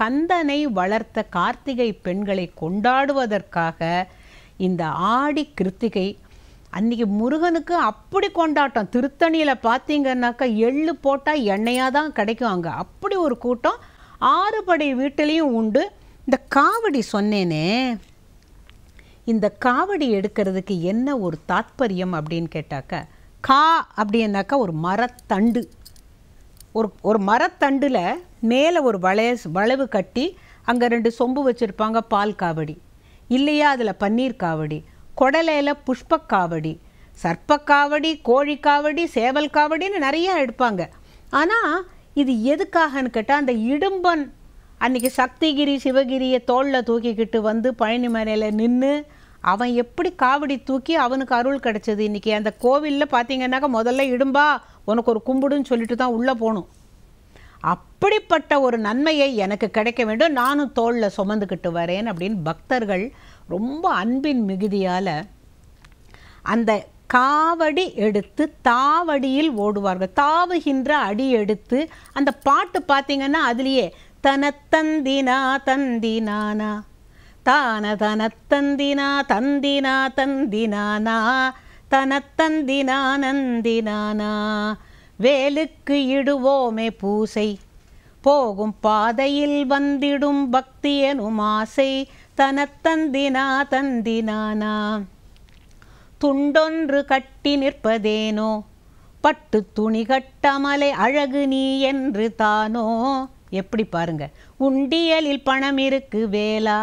கந்தனை வளர்த்த கார்த்திகை பெண்களை கொண்டாடுவதற்காக இந்த ஆடி கிருத்திகை அன்றைக்கி முருகனுக்கு அப்படி கொண்டாட்டம் திருத்தணியில் பார்த்தீங்கன்னாக்கா எள்ளு போட்டால் எண்ணெயாக தான் கிடைக்கும் அங்கே அப்படி ஒரு கூட்டம் ஆறுபடை வீட்டிலையும் உண்டு இந்த காவடி சொன்னேனே இந்த காவடி எடுக்கிறதுக்கு என்ன ஒரு தாத்பரியம் அப்படின்னு கேட்டாக்க கா அப்படின்னாக்கா ஒரு மரத்தண்டு ஒரு ஒரு மரத்தண்டில் மேலே ஒரு வளைய வளைவு கட்டி அங்கே ரெண்டு சொம்பு வச்சுருப்பாங்க பால் காவடி இல்லையா அதில் பன்னீர் காவடி குடலையில் புஷ்பக்காவடி சர்ப்பக்காவடி கோழிக்காவடி சேவல் காவடின்னு நிறையா எடுப்பாங்க ஆனால் இது எதுக்காகன்னு கேட்டால் அந்த இடும்பன் அன்றைக்கி சக்திகிரி சிவகிரியை தோளில் தூக்கிக்கிட்டு வந்து பழனி மலையில் நின்று அவன் எப்படி காவடி தூக்கி அவனுக்கு அருள் கிடச்சிது இன்றைக்கி அந்த கோவிலில் பார்த்திங்கன்னாக்கா முதல்ல இடும்பா உனக்கு ஒரு கும்பிடுன்னு சொல்லிட்டு தான் உள்ளே போகணும் அப்படிப்பட்ட ஒரு நன்மையை எனக்கு கிடைக்க வேண்டும் நானும் தோளில் சுமந்துக்கிட்டு வரேன் அப்படின்னு பக்தர்கள் ரொம்ப அன்பின் மிகுதியால் அந்த காவடி எடுத்து தாவடியில் ஓடுவார்கள் தாவுகின்ற அடி எடுத்து அந்த பாட்டு பார்த்தீங்கன்னா அதுலேயே தன தந்தினா தந்தினானா தான தனத்தந்தினா தந்தினா தந்தினானா தனத்தந்தினா நந்தினானா வேலுக்கு இடுவோமே பூசை போகும் பாதையில் வந்திடும் பக்தி எனும் ஆசை தனத்தந்தினா தந்தினானா துண்டொன்று கட்டி நிற்பதேனோ பட்டு துணி கட்டமலை அழகு நீ என்று தானோ எப்படி பாருங்க உண்டியலில் பணம் இருக்கு வேலா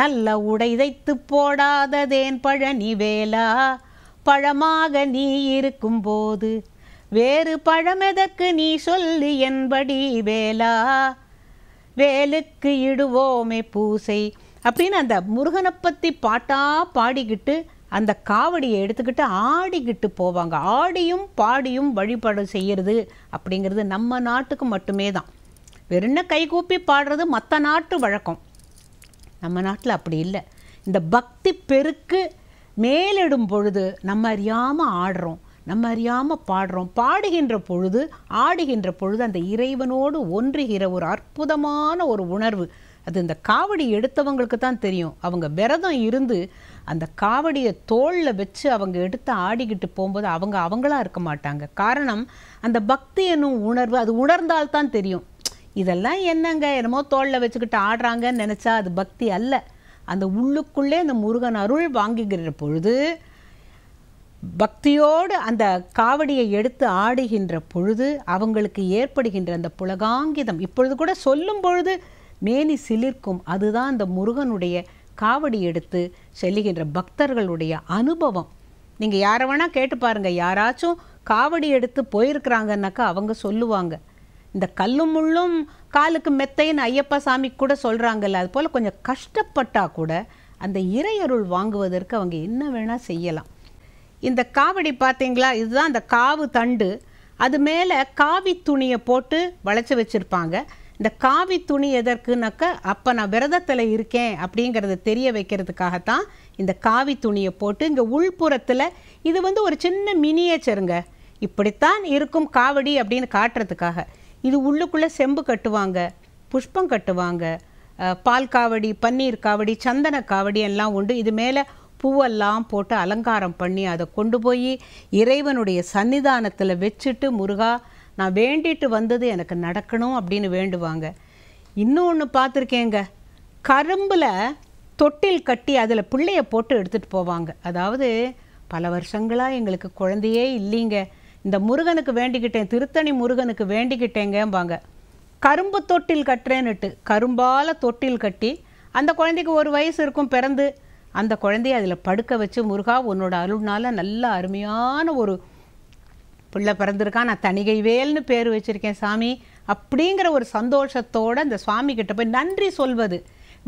நல்ல உடைதைத்து போடாததேன் பழனி வேலா பழமாக நீ இருக்கும்போது வேறு பழமெதற்கு நீ சொல்லு என்படி வேலா வேலுக்கு இடுவோமே பூசை அப்படின்னு அந்த முருகனை பற்றி பாட்டாக பாடிக்கிட்டு அந்த காவடியை எடுத்துக்கிட்டு ஆடிக்கிட்டு போவாங்க ஆடியும் பாடியும் வழிபாடு செய்கிறது அப்படிங்கிறது நம்ம நாட்டுக்கு மட்டுமே தான் வெறும் கைகூப்பி பாடுறது மற்ற நாட்டு வழக்கம் நம்ம நாட்டில் அப்படி இல்லை இந்த பக்தி பெருக்கு மேலிடும் பொழுது நம்ம அறியாமல் ஆடுறோம் நம்ம அறியாமல் பாடுறோம் பாடுகின்ற பொழுது ஆடுகின்ற பொழுது அந்த இறைவனோடு ஒன்றுகிற ஒரு அற்புதமான ஒரு உணர்வு அது இந்த காவடி எடுத்தவங்களுக்கு தான் தெரியும் அவங்க விரதம் இருந்து அந்த காவடியை தோளில் வச்சு அவங்க எடுத்து ஆடிக்கிட்டு போகும்போது அவங்க அவங்களாக இருக்க மாட்டாங்க காரணம் அந்த பக்தி என்னும் உணர்வு அது உணர்ந்தால்தான் தெரியும் இதெல்லாம் என்னங்க என்னமோ தோளில் வச்சுக்கிட்டு ஆடுறாங்கன்னு நினச்சா அது பக்தி அல்ல அந்த உள்ளுக்குள்ளே அந்த முருகன் அருள் வாங்குகிற பொழுது பக்தியோடு அந்த காவடியை எடுத்து ஆடுகின்ற பொழுது அவங்களுக்கு ஏற்படுகின்ற அந்த புலகாங்கிதம் இப்பொழுது கூட சொல்லும் பொழுது மேனி சிலிர்க்கும் அதுதான் அந்த முருகனுடைய காவடி எடுத்து செல்லுகின்ற பக்தர்களுடைய அனுபவம் நீங்கள் யாரை வேணால் கேட்டு பாருங்கள் யாராச்சும் காவடி எடுத்து போயிருக்கிறாங்கன்னாக்கா அவங்க சொல்லுவாங்க இந்த கல்லும் முள்ளும் காலுக்கு மெத்தைன்னு ஐயப்பா சாமி கூட சொல்கிறாங்கல்ல அது போல் கொஞ்சம் கஷ்டப்பட்டால் கூட அந்த இறையருள் வாங்குவதற்கு அவங்க என்ன வேணால் செய்யலாம் இந்த காவடி பார்த்தீங்களா இதுதான் அந்த காவு தண்டு அது மேலே காவி துணியை போட்டு வளைச்சி வச்சுருப்பாங்க இந்த காவி துணி எதற்குனாக்க அப்போ நான் விரதத்தில் இருக்கேன் அப்படிங்கிறத தெரிய வைக்கிறதுக்காகத்தான் இந்த காவி துணியை போட்டு இங்கே உள்புறத்தில் இது வந்து ஒரு சின்ன மினியேச்சருங்க இப்படித்தான் இருக்கும் காவடி அப்படின்னு காட்டுறதுக்காக இது உள்ளுக்குள்ளே செம்பு கட்டுவாங்க புஷ்பம் கட்டுவாங்க பால் காவடி பன்னீர் காவடி சந்தன காவடி எல்லாம் உண்டு இது மேலே பூவெல்லாம் போட்டு அலங்காரம் பண்ணி அதை கொண்டு போய் இறைவனுடைய சன்னிதானத்தில் வச்சுட்டு முருகா நான் வேண்டிட்டு வந்தது எனக்கு நடக்கணும் அப்படின்னு வேண்டுவாங்க இன்னொன்று பார்த்துருக்கேங்க கரும்பில் தொட்டில் கட்டி அதில் பிள்ளைய போட்டு எடுத்துகிட்டு போவாங்க அதாவது பல வருஷங்களாக எங்களுக்கு குழந்தையே இல்லைங்க இந்த முருகனுக்கு வேண்டிக்கிட்டேன் திருத்தணி முருகனுக்கு வேண்டிக்கிட்டேங்கம்பாங்க கரும்பு தொட்டில் கட்டுறேன்னுட்டு கரும்பால் தொட்டில் கட்டி அந்த குழந்தைக்கு ஒரு வயசு இருக்கும் பிறந்து அந்த குழந்தைய அதில் படுக்க வச்சு முருகா உன்னோட அருள்னால நல்ல அருமையான ஒரு பிள்ளை பிறந்திருக்கான் நான் தணிகை வேல்னு பேர் வச்சுருக்கேன் சாமி அப்படிங்கிற ஒரு சந்தோஷத்தோடு அந்த சுவாமி கிட்ட போய் நன்றி சொல்வது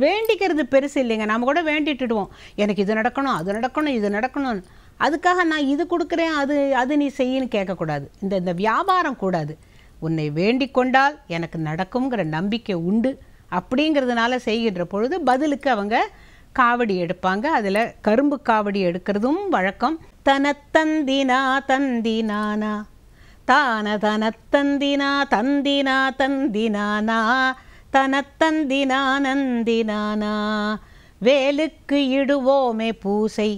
வேண்டிக்கிறது பெருசு இல்லைங்க நம்ம கூட வேண்டிட்டுடுவோம் எனக்கு இது நடக்கணும் அது நடக்கணும் இது நடக்கணும்னு அதுக்காக நான் இது கொடுக்குறேன் அது அது நீ செய்யின்னு கேட்கக்கூடாது இந்த இந்த வியாபாரம் கூடாது உன்னை வேண்டிக் கொண்டால் எனக்கு நடக்குங்கிற நம்பிக்கை உண்டு அப்படிங்கிறதுனால செய்கின்ற பொழுது பதிலுக்கு அவங்க காவடி எடுப்பாங்க அதில் கரும்பு காவடி எடுக்கிறதும் வழக்கம் தனத்தந்தினா தந்தினானா தான தனத்தந்தினா தந்தினா தந்தினானா தனத்தந்தினா நந்தினானா வேலுக்கு இடுவோமே பூசை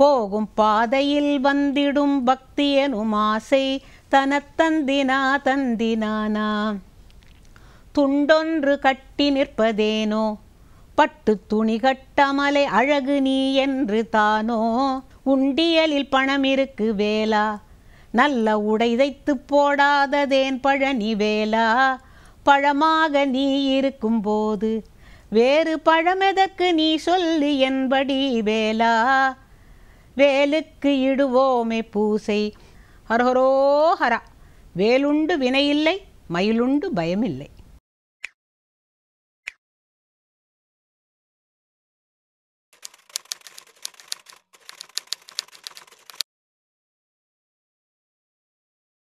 போகும் பாதையில் வந்திடும் பக்தி எனும் ஆசை தனத்தந்தினா தந்தினானா துண்டொன்று கட்டி நிற்பதேனோ பட்டு துணி கட்டமலை அழகு நீ என்று தானோ உண்டியலில் பணம் இருக்கு வேலா நல்ல உடை தைத்து போடாததேன் பழனி வேலா பழமாக நீ இருக்கும்போது வேறு பழமெதற்கு நீ சொல்லு என்படி வேலா வேலுக்கு இடுவோமே பூசை ஹரஹரோ ஹரா வேலுண்டு வினையில்லை மயிலுண்டு பயமில்லை